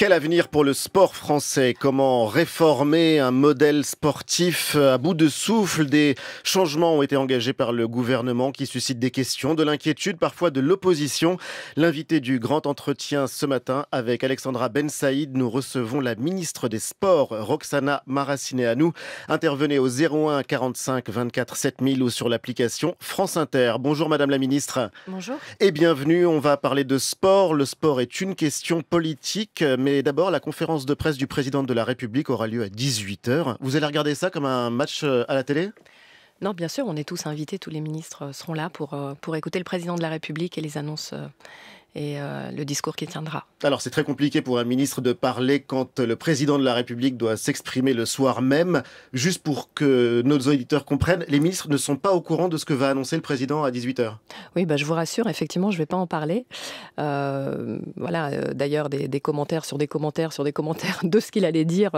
Quel avenir pour le sport français Comment réformer un modèle sportif à bout de souffle Des changements ont été engagés par le gouvernement qui suscitent des questions, de l'inquiétude, parfois de l'opposition. L'invité du grand entretien ce matin avec Alexandra Ben Saïd, nous recevons la ministre des Sports, Roxana Maracineanu. Intervenez au 01 45 24 7000 ou sur l'application France Inter. Bonjour Madame la ministre. Bonjour. Et bienvenue, on va parler de sport. Le sport est une question politique, et d'abord, la conférence de presse du président de la République aura lieu à 18h. Vous allez regarder ça comme un match euh, à la télé non, bien sûr, on est tous invités, tous les ministres euh, seront là pour, euh, pour écouter le président de la République et les annonces, et euh, le discours qui tiendra. Alors c'est très compliqué pour un ministre de parler quand le président de la République doit s'exprimer le soir même. Juste pour que nos auditeurs comprennent, les ministres ne sont pas au courant de ce que va annoncer le président à 18h. Oui, bah, je vous rassure, effectivement, je ne vais pas en parler. Euh, voilà, euh, d'ailleurs, des, commentaires sur des commentaires sur des commentaires de ce qu'il allait dire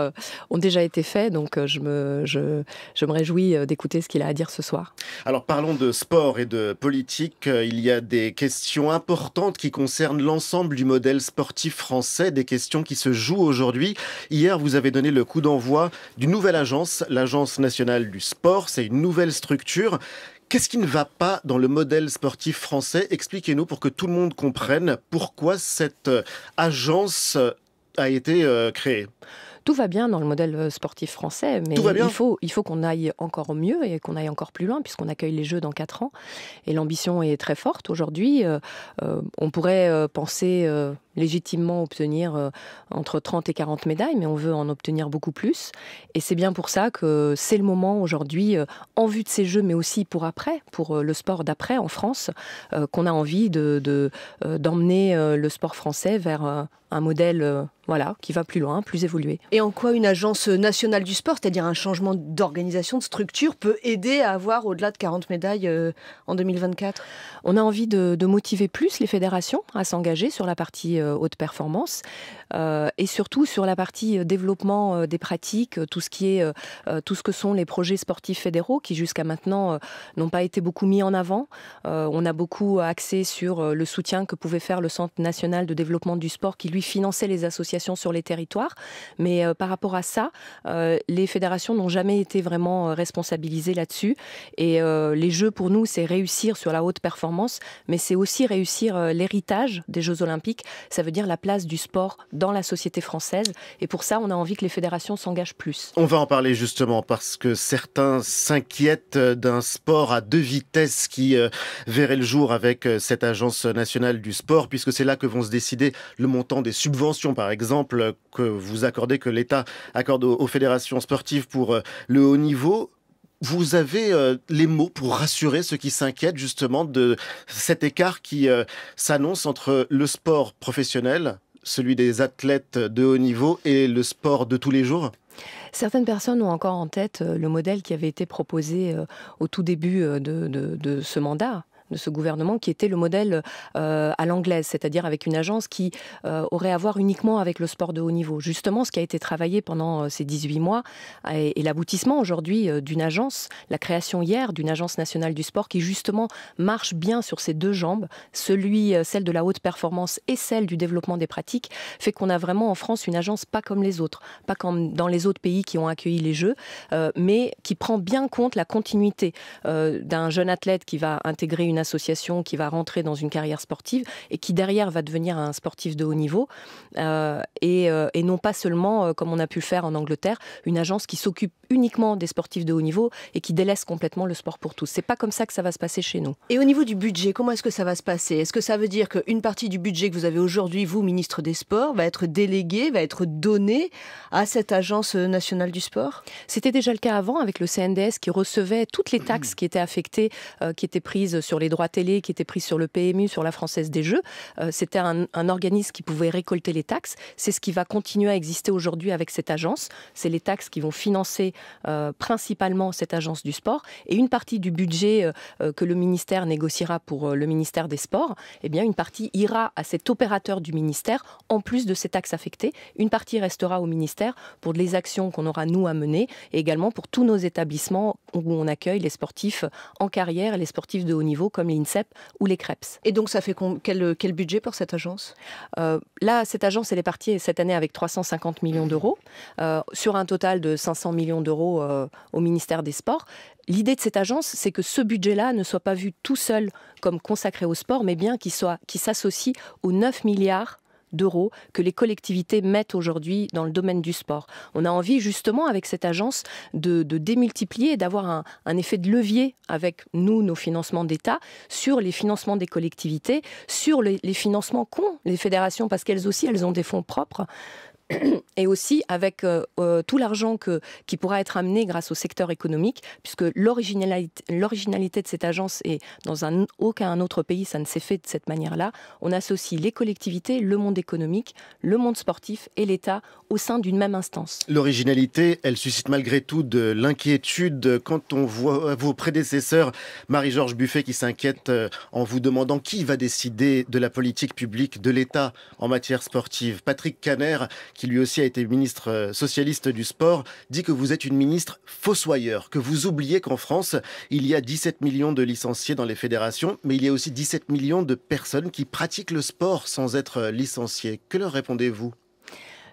ont déjà été faits, donc je, me, je, je me réjouis d'écouter ce qu'il a à dire ce soir. Alors parlons de sport et de politique. Il y a des questions importantes qui concernent concerne l'ensemble du modèle sportif français, des questions qui se jouent aujourd'hui. Hier, vous avez donné le coup d'envoi d'une nouvelle agence, l'Agence nationale du sport. C'est une nouvelle structure. Qu'est-ce qui ne va pas dans le modèle sportif français Expliquez-nous pour que tout le monde comprenne pourquoi cette euh, agence euh, a été euh, créée. Tout va bien dans le modèle euh, sportif français, mais il faut, il faut qu'on aille encore mieux et qu'on aille encore plus loin, puisqu'on accueille les Jeux dans quatre ans. Et l'ambition est très forte. Aujourd'hui, euh, euh, on pourrait penser, légitimement obtenir euh, entre 30 et 40 médailles, mais on veut en obtenir beaucoup plus. Et c'est bien pour ça que c'est le moment aujourd'hui, euh, en vue de ces Jeux, mais aussi pour après, pour euh, le sport d'après en France, qu'on a envie de, d'emmener le sport français vers un modèle voilà, qui va plus loin, plus évolué. Et en quoi une agence nationale du sport, c'est-à-dire un changement d'organisation, de structure, peut aider à avoir au-delà de 40 médailles en 2024 On a envie de, motiver plus les fédérations à s'engager sur la partie euh, haute performance, euh, et surtout sur la partie euh, développement des pratiques, tout ce qui est tout ce que sont les projets sportifs fédéraux qui jusqu'à maintenant n'ont pas été beaucoup mis en avant. on a beaucoup axé sur le soutien que pouvait faire le Centre national de développement du sport qui lui finançait les associations sur les territoires, mais par rapport à ça, les fédérations n'ont jamais été vraiment responsabilisées là-dessus. Et les Jeux pour nous, c'est réussir sur la haute performance, mais c'est aussi réussir l'héritage des Jeux olympiques, ça veut dire la place du sport dans la société française. Et pour ça, on a envie que les fédérations s'engagent plus. On va en parler justement parce que certains s'inquiètent d'un sport à deux vitesses qui euh, verrait le jour avec euh, cette agence nationale du sport, puisque c'est là que vont se décider le montant des subventions, par exemple, euh, que vous accordez, que l'État accorde aux fédérations sportives pour le haut niveau vous avez euh, les mots pour rassurer ceux qui s'inquiètent justement de cet écart qui euh, s'annonce entre le sport professionnel, celui des athlètes de haut niveau et le sport de tous les jours Certaines personnes ont encore en tête euh, le modèle qui avait été proposé au tout début de ce mandat, de ce gouvernement qui était le modèle euh, à l'anglaise, c'est-à-dire avec une agence qui euh, aurait à voir uniquement avec le sport de haut niveau. Justement, ce qui a été travaillé pendant euh, ces 18 mois et, l'aboutissement aujourd'hui d'une agence, la création hier d'une agence nationale du sport qui justement marche bien sur ses deux jambes, celui, celle de la haute performance et celle du développement des pratiques, fait qu'on a vraiment en France une agence pas comme les autres, pas comme dans les autres pays qui ont accueilli les Jeux, mais qui prend bien compte la continuité d'un jeune athlète qui va intégrer une association qui va rentrer dans une carrière sportive et qui derrière va devenir un sportif de haut niveau euh, euh, et, non pas seulement, euh, comme on a pu le faire en Angleterre, une agence qui s'occupe uniquement des sportifs de haut niveau et qui délaisse complètement le sport pour tous. C'est pas comme ça que ça va se passer chez nous. Et au niveau du budget, comment est-ce que ça va se passer Est-ce que ça veut dire qu'une partie du budget que vous avez aujourd'hui, vous, ministre des Sports, va être déléguée, va être donnée à cette agence nationale du sport C'était déjà le cas avant avec le CNDS qui recevait toutes les taxes qui étaient affectées, qui étaient prises sur les les droits télé qui étaient pris sur le PMU, sur la Française des Jeux. Euh, c'était un, organisme qui pouvait récolter les taxes. C'est ce qui va continuer à exister aujourd'hui avec cette agence. C'est les taxes qui vont financer euh, principalement cette agence du sport. Et une partie du budget euh, que le ministère négociera pour le ministère des Sports, eh bien, une partie ira à cet opérateur du ministère en plus de ces taxes affectées. Une partie restera au ministère pour les actions qu'on aura nous à mener et également pour tous nos établissements où on accueille les sportifs en carrière et les sportifs de haut niveau comme l'INSEP ou les CREPS. Et donc ça fait quel, budget pour cette agence euh, Là, cette agence, elle est partie cette année avec 350 millions d'euros, euh, sur un total de 500 millions d'euros euh, au ministère des Sports. L'idée de cette agence, c'est que ce budget-là ne soit pas vu tout seul comme consacré au sport, mais bien qu'il s'associe aux 9 milliards d'euros que les collectivités mettent aujourd'hui dans le domaine du sport. On a envie justement avec cette agence de, démultiplier démultiplier, d'avoir un, effet de levier avec nous, nos financements d'État, sur les financements des collectivités, sur les, les financements qu'ont les fédérations, parce qu'elles aussi, elles ont des fonds propres. et aussi avec euh, euh, tout l'argent qui pourra être amené grâce au secteur économique, puisque l'originalité de cette agence, est dans un, aucun autre pays ça ne s'est fait de cette manière-là, on associe les collectivités, le monde économique, le monde sportif et l'État au sein d'une même instance. L'originalité, elle suscite malgré tout de l'inquiétude quand on voit vos prédécesseurs, Marie-Georges Buffet, qui s'inquiète euh, en vous demandant qui va décider de la politique publique de l'État en matière sportive, Patrick Caner, qui qui lui aussi a été ministre euh, socialiste du sport, dit que vous êtes une ministre fossoyeur, que vous oubliez qu'en France, il y a 17 millions de licenciés dans les fédérations, mais il y a aussi 17 millions de personnes qui pratiquent le sport sans être euh, licenciées. Que leur répondez-vous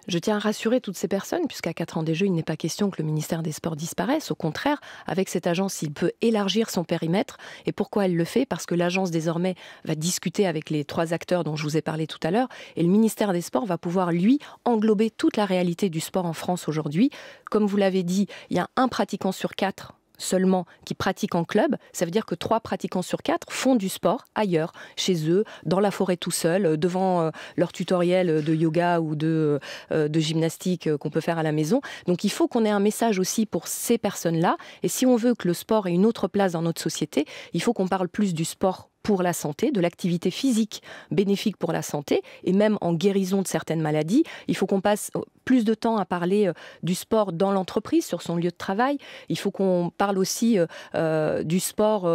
je tiens à rassurer toutes ces personnes, puisqu'à 4 ans des Jeux, il n'est pas question que le ministère des Sports disparaisse. Au contraire, avec cette agence, il peut élargir son périmètre. Et pourquoi elle le fait Parce que l'agence, désormais, va discuter avec les trois acteurs dont je vous ai parlé tout à l'heure. Et le ministère des Sports va pouvoir, lui, englober toute la réalité du sport en France aujourd'hui. Comme vous l'avez dit, il y a un pratiquant sur quatre seulement qui pratiquent en club, ça veut dire que trois pratiquants sur quatre font du sport ailleurs, chez eux, dans la forêt tout seul, euh, devant euh, leur tutoriel de yoga ou de, euh, de gymnastique qu'on peut faire à la maison. Donc il faut qu'on ait un message aussi pour ces personnes-là. Et si on veut que le sport ait une autre place dans notre société, il faut qu'on parle plus du sport pour la santé, de l'activité physique bénéfique pour la santé, et même en guérison de certaines maladies. Il faut qu'on passe euh, plus de temps à parler euh, du sport dans l'entreprise, sur son lieu de travail. Il faut qu'on parle aussi euh, du sport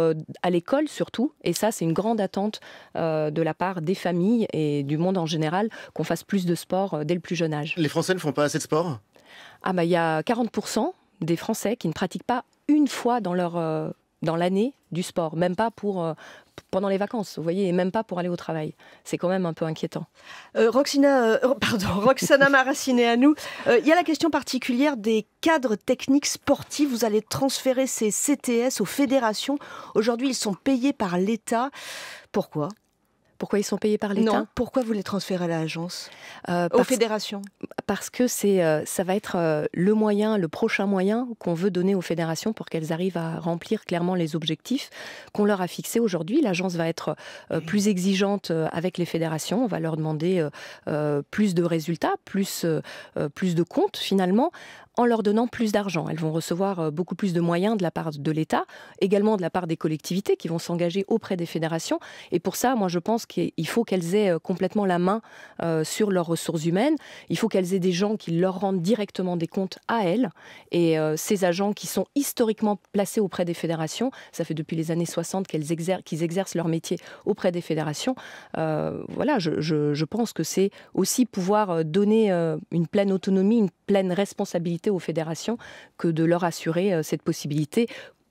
à l'école surtout. Et ça, c'est une grande attente de la part des familles et du monde en général, qu'on fasse plus de sport dès le plus jeune âge. Les Français ne font pas assez de sport Ah bah il y a 40% des Français qui ne pratiquent pas une fois dans leur dans l'année du sport, même pas pour euh, pendant les vacances, vous voyez, et même pas pour aller au travail. C'est quand même un peu inquiétant. Euh, Roxina, euh, oh, pardon, Roxana Maraciné à nous. Il y a la question particulière des cadres techniques sportifs. Vous allez transférer ces CTS aux fédérations. Aujourd'hui, ils sont payés par l'État. Pourquoi pourquoi ils sont payés par l'État Pourquoi vous les transférez à l'agence euh, Aux fédérations Parce que c'est, euh, ça va être euh, le moyen, le prochain moyen qu'on veut donner aux fédérations pour qu'elles arrivent à remplir clairement les objectifs qu'on leur a fixés aujourd'hui. L'agence va être plus exigeante avec les fédérations. On va leur demander plus de résultats, plus, plus de comptes finalement en leur donnant plus d'argent. Elles vont recevoir beaucoup plus de moyens de la part de l'État, également de la part des collectivités qui vont s'engager auprès des fédérations. Et pour ça, moi, je pense il faut qu'elles aient euh, complètement la main euh, sur leurs ressources humaines. Il faut qu'elles aient des gens qui leur rendent directement des comptes à elles. Et euh, ces agents qui sont historiquement placés auprès des fédérations, ça fait depuis les années 60 qu'ils exercent, qu'ils exercent, leur métier auprès des fédérations. voilà, je, pense que c'est aussi pouvoir donner une pleine autonomie, une pleine responsabilité aux fédérations que de leur assurer cette possibilité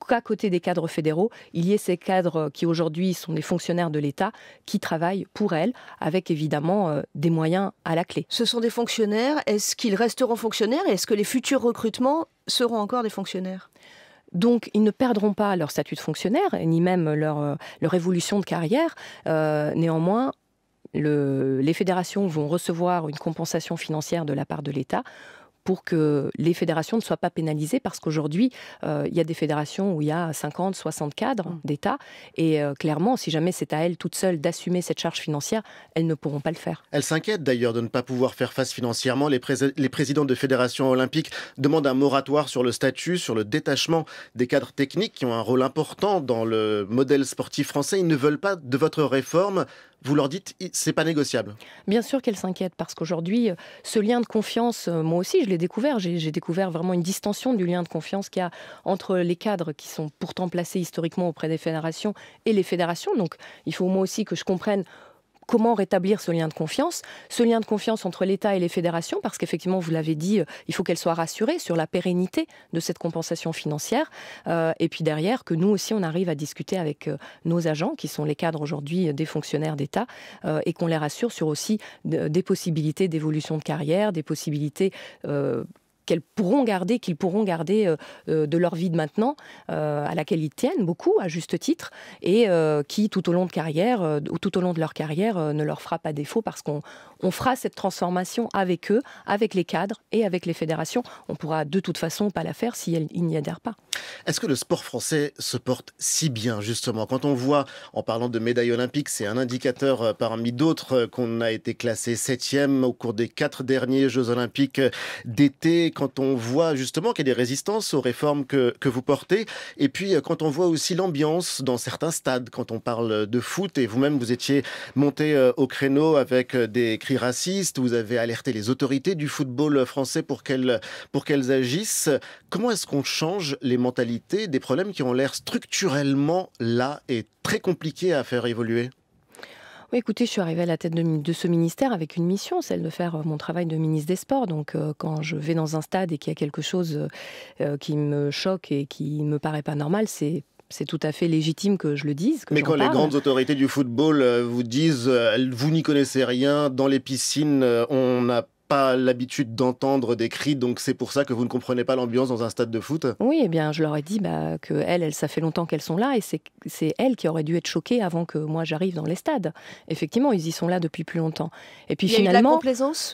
qu'à côté des cadres fédéraux, il y ait ces cadres qui aujourd'hui sont des fonctionnaires de l'État qui travaillent pour elle, avec évidemment euh, des moyens à la clé. Ce sont des fonctionnaires, est-ce qu'ils resteront fonctionnaires et est-ce que les futurs recrutements seront encore des fonctionnaires donc, ils ne perdront pas leur statut de fonctionnaire, ni même leur, euh, évolution de carrière. Euh, néanmoins, les fédérations vont recevoir une compensation financière de la part de l'État pour que les fédérations ne soient pas pénalisées parce qu'aujourd'hui, euh, il y a des fédérations où il y a 50, 60 cadres mm. d'État et euh, clairement, si jamais c'est à elles toutes seules d'assumer cette charge financière, elles ne pourront pas le faire. Elles s'inquiètent d'ailleurs de ne pas pouvoir faire face financièrement. Les, les présidents de fédérations olympiques demandent un moratoire sur le statut, sur le détachement des cadres techniques qui ont un rôle important dans le modèle sportif français. Ils ne veulent pas de votre réforme vous leur dites c'est pas négociable. Bien sûr qu'elles s'inquiètent parce qu'aujourd'hui, euh, ce lien de confiance, euh, moi aussi je l'ai découvert. J'ai découvert vraiment une distension du lien de confiance qu'il y a entre les cadres qui sont pourtant placés historiquement auprès des fédérations et les fédérations. Donc il faut moi aussi que je comprenne comment rétablir ce lien de confiance, ce lien de confiance entre l'État et les fédérations, parce qu'effectivement, vous l'avez dit, euh, il faut qu'elles soient rassurées sur la pérennité de cette compensation financière, euh, et puis derrière, que nous aussi, on arrive à discuter avec euh, nos agents, qui sont les cadres aujourd'hui des fonctionnaires d'État, et qu'on les rassure sur aussi des possibilités d'évolution de carrière, des possibilités qu'elles pourront garder, qu'ils pourront garder euh, euh, de leur vie de maintenant, euh, à laquelle ils tiennent beaucoup, à juste titre, et qui, tout au long de carrière, ou tout au long de leur carrière, ne leur fera pas défaut parce qu'on on fera cette transformation avec eux, avec les cadres et avec les fédérations. On pourra de toute façon pas la faire si elles, n'y adhèrent pas. Est-ce que le sport français se porte si bien, justement Quand on voit, en parlant de médailles olympiques, c'est un indicateur parmi d'autres qu'on a été classé septième au cours des quatre derniers Jeux olympiques d'été quand on voit justement qu'il y a des résistances aux réformes que, vous portez, et puis euh, quand on voit aussi l'ambiance dans certains stades, quand on parle de foot, et vous-même vous étiez monté euh, au créneau avec euh, des cris racistes, vous avez alerté les autorités du football français pour qu'elles pour qu'elles agissent. Comment est-ce qu'on change les mentalités des problèmes qui ont l'air structurellement là et très compliqués à faire évoluer oui, écoutez, je suis arrivée à la tête de, ce ministère avec une mission, celle de faire euh, mon travail de ministre des Sports. Donc, euh, quand je vais dans un stade et qu'il y a quelque chose euh, qui me choque et qui ne me paraît pas normal, c'est tout à fait légitime que je le dise. Mais quand les grandes autorités du football vous disent vous n'y connaissez rien, dans les piscines, on n'a pas l'habitude d'entendre des cris, donc c'est pour ça que vous ne comprenez pas l'ambiance dans un stade de foot Oui, eh bien, je leur ai dit bah, que elles, elles, ça fait longtemps qu'elles sont là et c'est elles qui auraient dû être choquées avant que moi j'arrive dans les stades. Effectivement, ils y sont là depuis plus longtemps. Et puis finalement,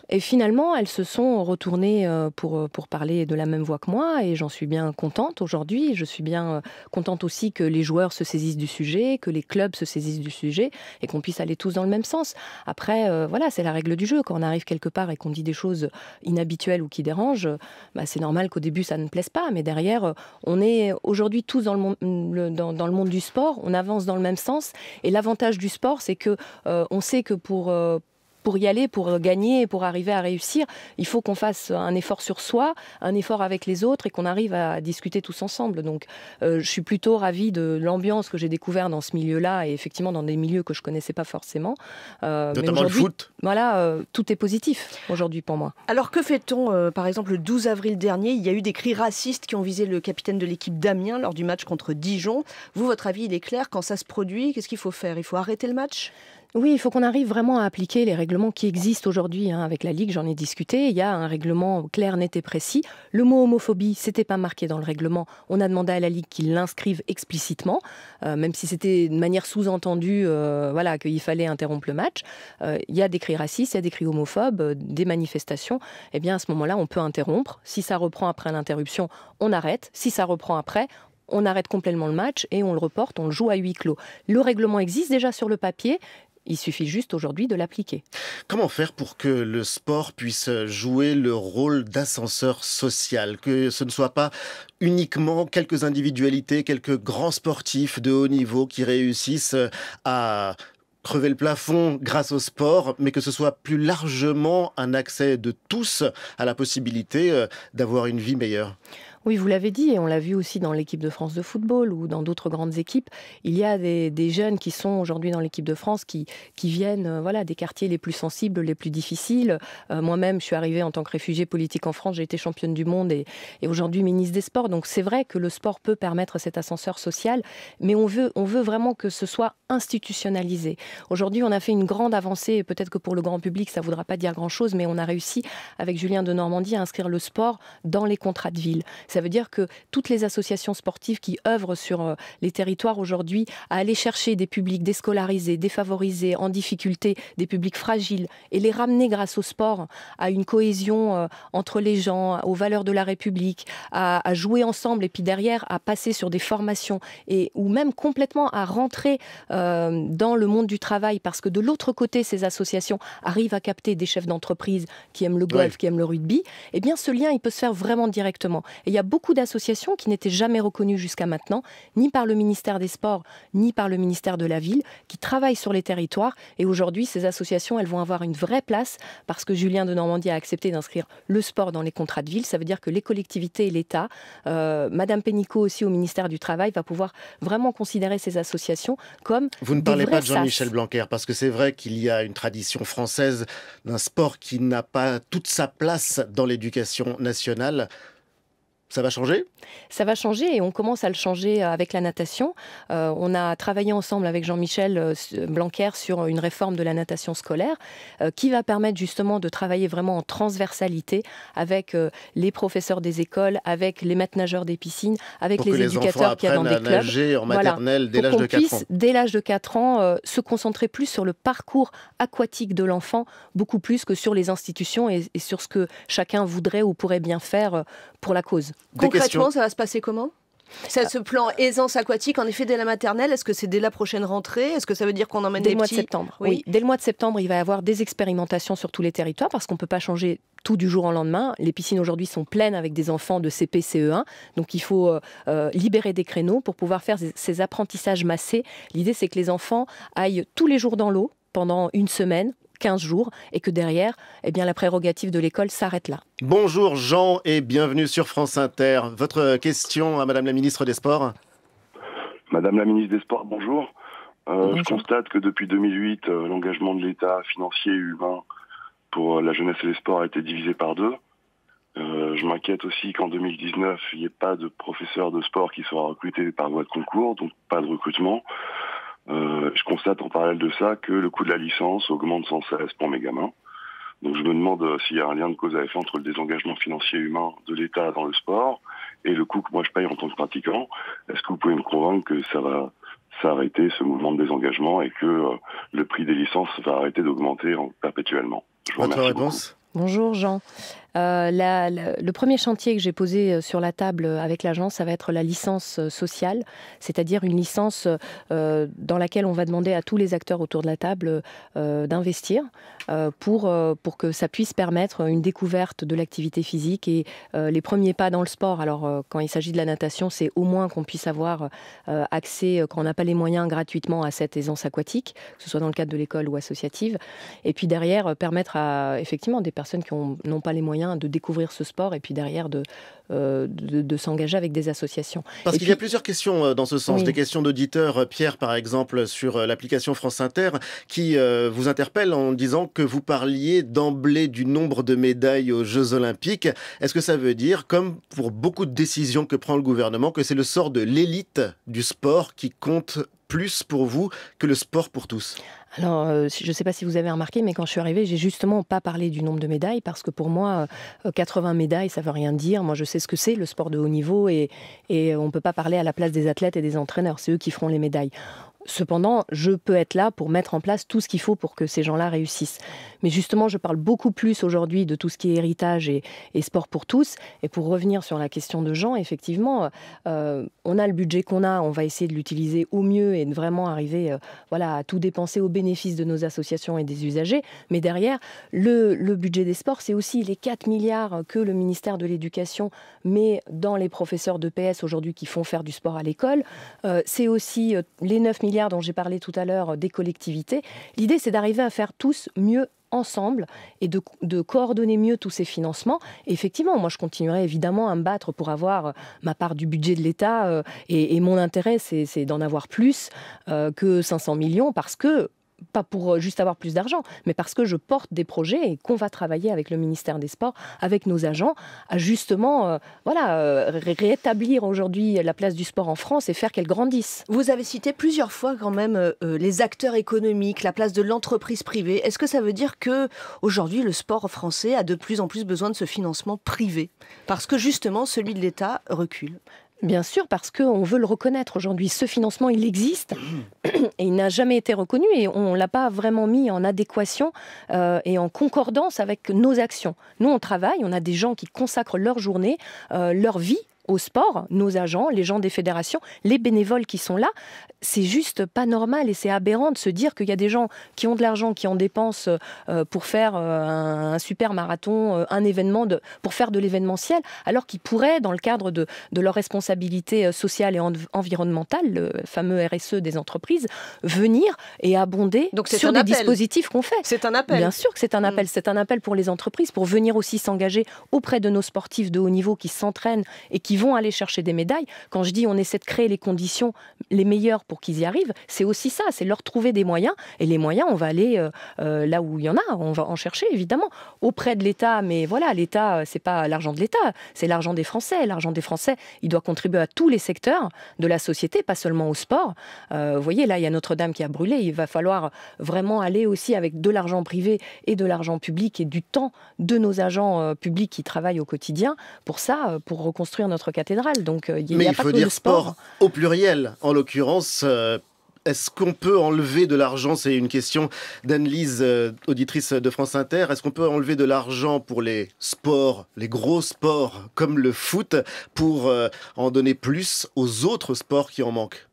Et finalement, elles se sont retournées euh, pour, euh, pour parler de la même voix que moi et j'en suis bien contente aujourd'hui. Je suis bien euh, contente aussi que les joueurs se saisissent du sujet, que les clubs se saisissent du sujet et qu'on puisse aller tous dans le même sens. Après, voilà, c'est la règle du jeu. Quand on arrive quelque part et qu'on dit des choses inhabituelles ou qui dérangent, bah, c'est normal qu'au début ça ne plaise pas, mais derrière, on est aujourd'hui tous dans le, monde, mm, dans, le, monde, du sport, on avance dans le même sens, et l'avantage du sport, c'est que euh, on sait que pour, euh, pour y aller, pour gagner, pour arriver à réussir, il faut qu'on fasse un effort sur soi, un effort avec les autres et qu'on arrive à discuter tous ensemble. Donc, euh, je suis plutôt ravie de l'ambiance que j'ai découverte dans ce milieu-là et effectivement dans des milieux que je connaissais pas forcément. Euh, mais le foot. Voilà, euh, tout est positif aujourd'hui pour moi. Alors, que fait-on euh, Par exemple, le 12 avril dernier, il y a eu des cris racistes qui ont visé le capitaine de l'équipe d'Amiens lors du match contre Dijon. Vous, votre avis, il est clair. Quand ça se produit, qu'est-ce qu'il faut faire Il faut arrêter le match oui, il faut qu'on arrive vraiment à appliquer les règlements qui existent aujourd'hui hein. avec la Ligue. J'en ai discuté. Il y a un règlement clair, net et précis. Le mot homophobie, c'était pas marqué dans le règlement. On a demandé à la Ligue qu'il l'inscrive explicitement, euh, même si c'était de manière sous-entendue, euh, voilà, qu'il fallait interrompre le match. Euh, il y a des cris racistes, il y a des cris homophobes, des manifestations. Eh bien, à ce moment-là, on peut interrompre. Si ça reprend après l'interruption, on arrête. Si ça reprend après, on arrête complètement le match et on le reporte, on le joue à huis clos. Le règlement existe déjà sur le papier, il suffit juste aujourd'hui de l'appliquer. Comment faire pour que le sport puisse jouer le rôle d'ascenseur social, que ce ne soit pas uniquement quelques individualités, quelques grands sportifs de haut niveau qui réussissent euh, à crever le plafond grâce au sport, mais que ce soit plus largement un accès de tous à la possibilité euh, d'avoir une vie meilleure oui, vous l'avez dit, et on l'a vu aussi dans l'équipe de France de football ou dans d'autres grandes équipes. Il y a des, jeunes qui sont aujourd'hui dans l'équipe de France qui, qui viennent euh, voilà, des quartiers les plus sensibles, les plus difficiles. Euh, moi-même, je suis arrivée en tant que réfugiée politique en France, j'ai été championne du monde et, aujourd'hui ministre des Sports. Donc c'est vrai que le sport peut permettre cet ascenseur social, mais on veut, on veut vraiment que ce soit institutionnalisé. Aujourd'hui, on a fait une grande avancée, peut-être que pour le grand public, ça ne voudra pas dire grand-chose, mais on a réussi avec Julien de Normandie à inscrire le sport dans les contrats de ville. Ça veut dire que toutes les associations sportives qui œuvrent sur euh, les territoires aujourd'hui à aller chercher des publics déscolarisés, défavorisés, en difficulté, des publics fragiles, et les ramener grâce au sport à une cohésion euh, entre les gens, aux valeurs de la République, à, jouer ensemble et puis derrière à passer sur des formations et ou même complètement à rentrer euh, dans le monde du travail parce que de l'autre côté ces associations arrivent à capter des chefs d'entreprise qui aiment le golf, qui aiment le rugby, et eh bien ce lien il peut se faire vraiment directement. il beaucoup d'associations qui n'étaient jamais reconnues jusqu'à maintenant, ni par le ministère des Sports, ni par le ministère de la Ville, qui travaillent sur les territoires. Et aujourd'hui, ces associations, elles vont avoir une vraie place parce que Julien de Normandie a accepté d'inscrire le sport dans les contrats de ville. Ça veut dire que les collectivités et l'État, euh, Madame Pénicaud aussi au ministère du Travail, va pouvoir vraiment considérer ces associations comme. Vous ne parlez pas de Jean-Michel Blanquer parce que c'est vrai qu'il y a une tradition française d'un sport qui n'a pas toute sa place dans l'éducation nationale. Ça va changer Ça va changer et on commence à le changer euh, avec la natation. Euh, on a travaillé ensemble avec Jean-Michel euh, Blanquer sur une réforme de la natation scolaire qui va permettre justement de travailler vraiment en transversalité avec les professeurs des écoles, avec les maîtres nageurs des piscines, avec les, éducateurs qui y dans des clubs. Nager en maternelle dès l'âge de 4 ans. Dès l'âge de 4 ans, se concentrer plus sur le parcours aquatique de l'enfant, beaucoup plus que sur les institutions et sur ce que chacun voudrait ou pourrait bien faire pour la cause. Concrètement, ça va se passer comment C'est ah. ce plan aisance aquatique, en effet, dès la maternelle, est-ce que c'est dès la prochaine rentrée Est-ce que ça veut dire qu'on emmène dès des mois de septembre oui. dès le mois de septembre, il va y avoir des expérimentations sur tous les territoires parce qu'on ne peut pas changer tout du jour au lendemain. Les piscines aujourd'hui sont pleines avec des enfants de CP, 1 e donc il faut euh, euh, libérer des créneaux pour pouvoir faire ces apprentissages massés. L'idée, c'est que les enfants aillent tous les jours dans l'eau pendant une semaine 15 jours et que derrière, eh bien, la prérogative de l'école s'arrête là. Bonjour Jean et bienvenue sur France Inter. Votre euh, question à Madame la ministre des Sports Madame la ministre des Sports, bonjour. Euh, je constate que depuis 2008, euh, l'engagement de l'État financier et humain pour la jeunesse et les sports a été divisé par deux. je m'inquiète aussi qu'en 2019, il n'y ait pas de professeur de sport qui sera recruté par voie de concours, donc pas de recrutement. Euh, je constate en parallèle de ça que le coût de la licence augmente sans cesse pour mes gamins. Donc je me demande euh, s'il y a un lien de cause à effet entre le désengagement financier humain de l'État dans le sport et le coût que moi je paye en tant que pratiquant. Est-ce que vous pouvez me convaincre que ça va s'arrêter, ce mouvement de désengagement, et que euh, le prix des licences va arrêter d'augmenter perpétuellement Je vous réponse Bonjour Jean. Euh, le premier chantier que j'ai posé euh, sur la table euh, avec l'agence, ça va être la licence sociale, c'est-à-dire une licence dans laquelle on va demander à tous les acteurs autour de la table d'investir pour, pour que ça puisse permettre une découverte de l'activité physique et les premiers pas dans le sport. Alors, quand il s'agit de la natation, c'est au moins qu'on puisse avoir accès, quand on n'a pas les moyens, gratuitement à cette aisance aquatique, que ce soit dans le cadre de l'école ou associative. Et puis derrière, permettre à effectivement des personnes qui n'ont pas les moyens de découvrir ce sport et puis derrière de, euh, de, s'engager avec des associations. Parce qu'il y a plusieurs questions euh, dans ce sens, des questions d'auditeurs, euh, Pierre par exemple, sur l'application France Inter, qui vous interpelle en disant que vous parliez d'emblée du nombre de médailles aux Jeux Olympiques. Est-ce que ça veut dire, comme pour beaucoup de décisions que prend le gouvernement, que c'est le sort de l'élite du sport qui compte plus pour vous que le sport pour tous alors, euh, je ne sais pas si vous avez remarqué, mais quand je suis arrivée, j'ai justement pas parlé du nombre de médailles parce que pour moi, 80 euh, médailles, ça veut rien dire. Moi, je sais ce que c'est le sport de haut niveau et, et on ne peut pas parler à la place des athlètes et des entraîneurs. C'est eux qui feront les médailles. Cependant, je peux être là pour mettre en place tout ce qu'il faut pour que ces gens-là réussissent. Mais justement, je parle beaucoup plus aujourd'hui de tout ce qui est héritage et, sport pour tous. Et pour revenir sur la question de Jean, effectivement, euh, on a le budget qu'on a, on va essayer de l'utiliser au mieux et de vraiment arriver euh, voilà, à tout dépenser au bénéfice de nos associations et des usagers. Mais derrière, le, budget des sports, c'est aussi les 4 milliards que le ministère de l'Éducation met dans les professeurs de PS aujourd'hui qui font faire du sport à l'école. Euh, c'est aussi les 9 milliards dont j'ai parlé tout à l'heure euh, des collectivités. L'idée, c'est d'arriver à faire tous mieux ensemble et de, coordonner mieux tous ces financements. effectivement, moi, je continuerai évidemment à me battre pour avoir euh, ma part du budget de l'État euh, et, mon intérêt, c'est d'en avoir plus que 500 millions parce que pas pour euh, juste avoir plus d'argent, mais parce que je porte des projets et qu'on va travailler avec le ministère des Sports, avec nos agents, à justement euh, voilà, euh, rétablir aujourd'hui la place du sport en France et faire qu'elle grandisse. Vous avez cité plusieurs fois quand même les acteurs économiques, la place de l'entreprise privée. Est-ce que ça veut dire que aujourd'hui le sport français a de plus en plus besoin de ce financement privé parce que justement celui de l'État recule Bien sûr, parce qu'on veut le reconnaître aujourd'hui. Ce financement, il existe et il n'a jamais été reconnu et on ne l'a pas vraiment mis en adéquation euh, et en concordance avec nos actions. Nous, on travaille, on a des gens qui consacrent leur journée, euh, leur vie au sport, nos agents, les gens des fédérations, les bénévoles qui sont là. C'est juste pas normal et c'est aberrant de se dire qu'il y a des gens qui ont de l'argent, qui en dépensent euh, pour faire euh, un super marathon, euh, un événement, de, pour faire de l'événementiel, alors qu'ils pourraient, dans le cadre de, leur responsabilité sociale et environnementale, le fameux RSE des entreprises, venir et abonder sur des dispositifs qu'on fait. C'est un appel. Bien sûr que c'est un mm. appel. C'est un appel pour les entreprises, pour venir aussi s'engager auprès de nos sportifs de haut niveau qui s'entraînent et qui ils vont aller chercher des médailles. Quand je dis on essaie de créer les conditions les meilleures pour qu'ils y arrivent, c'est aussi ça, c'est leur trouver des moyens. Et les moyens, on va aller euh, euh, là où il y en a, on va en chercher évidemment auprès de l'État. Mais voilà, l'État, euh, c'est pas l'argent de l'État, c'est l'argent des Français. L'argent des Français, il doit contribuer à tous les secteurs de la société, pas seulement au sport. vous voyez, là, il y a Notre-Dame qui a brûlé. Il va falloir vraiment aller aussi avec de l'argent privé et de l'argent public et du temps de nos agents publics qui travaillent au quotidien pour ça, pour reconstruire notre cathédrale. Donc, euh, il a pas faut dire sport. au pluriel, en l'occurrence. Euh, est-ce qu'on peut enlever de l'argent C'est une question d'Anne-Lise, euh, auditrice de France Inter. Est-ce qu'on peut enlever de l'argent pour les sports, les gros sports comme le foot, pour en donner plus aux autres sports qui en manquent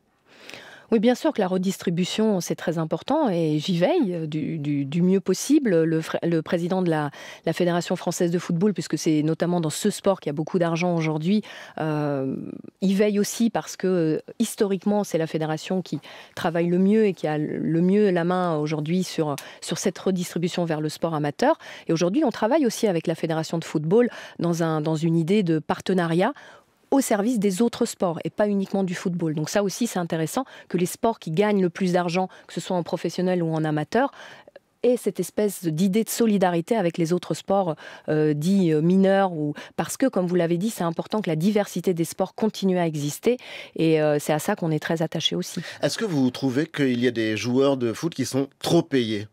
oui, bien sûr que la redistribution, c'est très important et j'y veille euh, du, mieux possible. Le, président de la, Fédération française de football, puisque c'est notamment dans ce sport qu'il y a beaucoup d'argent aujourd'hui, euh, y veille aussi parce que euh, historiquement, c'est la fédération qui travaille le mieux et qui a le mieux la main aujourd'hui sur, cette redistribution vers le sport amateur. Et aujourd'hui, on travaille aussi avec la Fédération de football dans une idée de partenariat au service des autres sports et pas uniquement du football. Donc ça aussi, c'est intéressant que les sports qui gagnent le plus d'argent, que ce soit en professionnel ou en amateur, et cette espèce d'idée de solidarité avec les autres sports euh, dits euh, mineurs ou parce que comme vous l'avez dit c'est important que la diversité des sports continue à exister et euh, c'est à ça qu'on est très attaché aussi. Est-ce que vous trouvez qu'il y a des joueurs de foot qui sont trop payés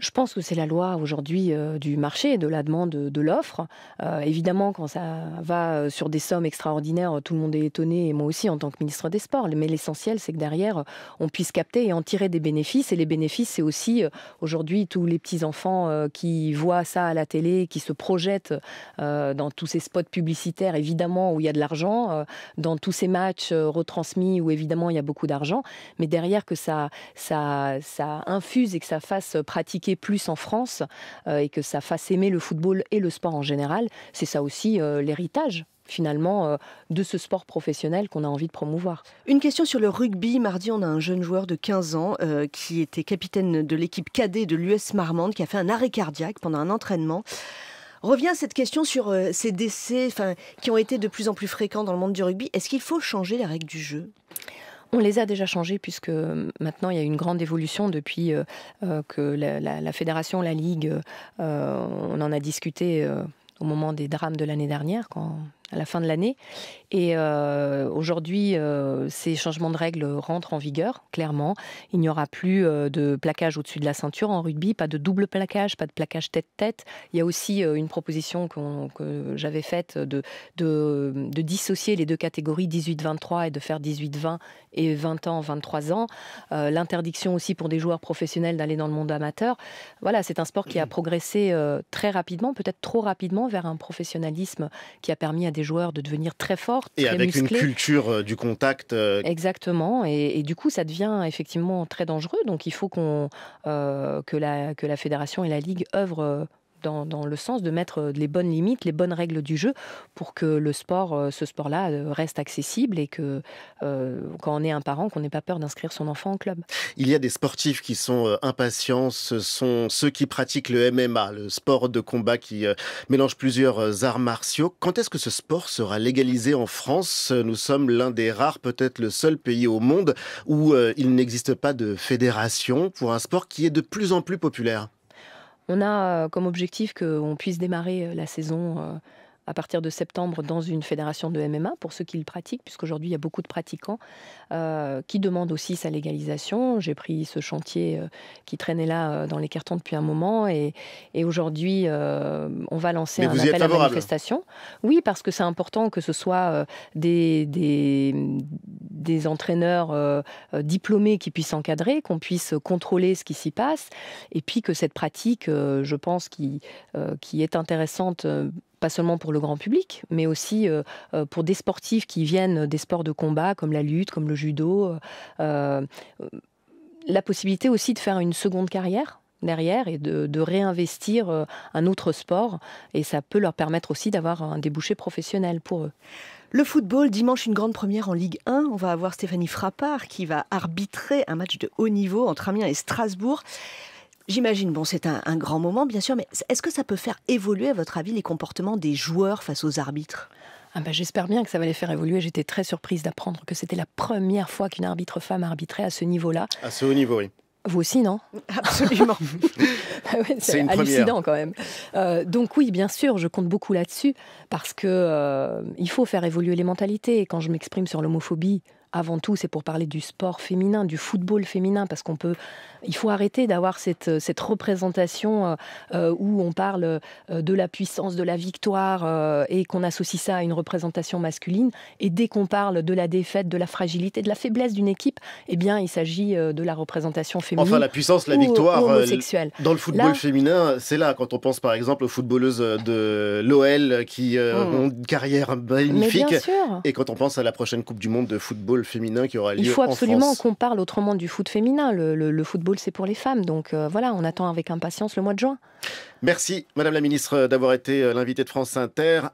je pense que c'est la loi aujourd'hui euh, du marché, de la demande, euh, de l'offre. Euh, évidemment, quand ça va sur des sommes extraordinaires, tout le monde est étonné, et moi aussi en tant que ministre des Sports. Mais l'essentiel, c'est que derrière, on puisse capter et en tirer des bénéfices. Et les bénéfices, c'est aussi aujourd'hui tous les petits-enfants qui voient ça à la télé, qui se projettent dans tous ces spots publicitaires, évidemment, où il y a de l'argent, dans tous ces matchs retransmis, où évidemment, il y a beaucoup d'argent. Mais derrière, que ça, ça, ça infuse et que ça fasse pratiquer plus en France euh, et que ça fasse aimer le football et le sport en général, c'est ça aussi euh, l'héritage finalement euh, de ce sport professionnel qu'on a envie de promouvoir. Une question sur le rugby. Mardi, on a un jeune joueur de 15 ans qui était capitaine de l'équipe cadet de l'US Marmande qui a fait un arrêt cardiaque pendant un entraînement. Revient cette question sur ces décès qui ont été de plus en plus fréquents dans le monde du rugby. Est-ce qu'il faut changer les règles du jeu on les a déjà changés puisque euh, maintenant il y a une grande évolution depuis euh, euh, que la, fédération, la ligue, on en a discuté au moment des drames de l'année dernière quand à la fin de l'année. Et euh, aujourd'hui, euh, ces changements de règles rentrent en vigueur, clairement. Il n'y aura plus euh, de plaquage au-dessus de la ceinture en rugby, pas de double plaquage, pas de plaquage tête-tête. Il y a aussi une proposition que j'avais faite de, de, de, dissocier les deux catégories 18-23 et de faire 18-20 et 20 ans, 23 ans. L'interdiction aussi pour des joueurs professionnels d'aller dans le monde amateur. Voilà, c'est un sport qui a mmh. progressé très rapidement, peut-être trop rapidement, vers un professionnalisme qui a permis à des joueurs de devenir très forts, et avec une culture euh, du contact. Euh, Exactement, et, du coup, ça devient effectivement très dangereux. Donc, il faut qu'on euh, que la que la fédération et la ligue œuvrent dans, le sens de mettre euh, les bonnes limites, les bonnes règles du jeu pour que le sport, euh, ce sport-là euh, reste accessible et que quand on est un parent, qu'on n'ait pas peur d'inscrire son enfant au club. Il y a des sportifs qui sont impatients, ce sont ceux qui pratiquent le MMA, le sport de combat qui mélange plusieurs arts martiaux. Quand est-ce que ce sport sera légalisé en France Nous sommes l'un des rares, peut-être le seul pays au monde où il n'existe pas de fédération pour un sport qui est de plus en plus populaire. On a euh, comme objectif qu'on puisse démarrer euh, la saison euh, à partir de septembre dans une fédération de MMA pour ceux qui le pratiquent, puisqu'aujourd'hui il y a beaucoup de pratiquants euh, qui demandent aussi sa légalisation. J'ai pris ce chantier euh, qui traînait là euh, dans les cartons depuis un moment et, et aujourd'hui on va lancer un appel à manifestation. Oui, parce que c'est important que ce soit des, des, des entraîneurs diplômés qui puissent encadrer, qu'on puisse contrôler ce qui s'y passe et puis que cette pratique, je pense, qui, qui est intéressante pas seulement pour le grand public, mais aussi euh, euh, pour des sportifs qui viennent des sports de combat comme la lutte, comme le judo. Euh, la possibilité aussi de faire une seconde carrière derrière et de, réinvestir un autre sport. Et ça peut leur permettre aussi d'avoir un débouché professionnel pour eux. Le football, dimanche, une grande première en Ligue 1. On va avoir Stéphanie Frappard qui va arbitrer un match de haut niveau entre Amiens et Strasbourg. J'imagine, bon, c'est un, grand moment, bien sûr, mais est-ce que ça peut faire évoluer, à votre avis, les comportements des joueurs face aux arbitres ah ben J'espère bien que ça va les faire évoluer. J'étais très surprise d'apprendre que c'était la première fois qu'une arbitre femme arbitrait à ce niveau-là. À ce haut niveau, oui. Vous aussi, non Absolument. Ah c'est hallucinant quand même. Euh, donc oui, bien sûr, je compte beaucoup là-dessus parce que euh, il faut faire évoluer les mentalités. Et quand je m'exprime sur l'homophobie, avant tout, c'est pour parler du sport féminin, du football féminin, parce qu'on peut, il faut arrêter d'avoir cette, euh, cette, représentation euh, euh, où on parle de la puissance, de la victoire, et qu'on associe ça à une représentation masculine. Et dès qu'on parle de la défaite, de la fragilité, de la faiblesse d'une équipe, eh bien, il s'agit de la représentation féminine. Enfin, la puissance, la victoire, dans le football féminin, c'est là quand on pense par exemple aux footballeuses de l'OL qui hmm. ont une carrière magnifique, et quand on pense à la prochaine Coupe du Monde de football féminin qui aura lieu Il faut absolument qu'on parle autrement du foot féminin. Le, football, c'est pour les femmes. Donc euh, voilà, on attend avec impatience le mois de juin. Merci, Madame la Ministre, d'avoir été euh, l'invitée de France Inter.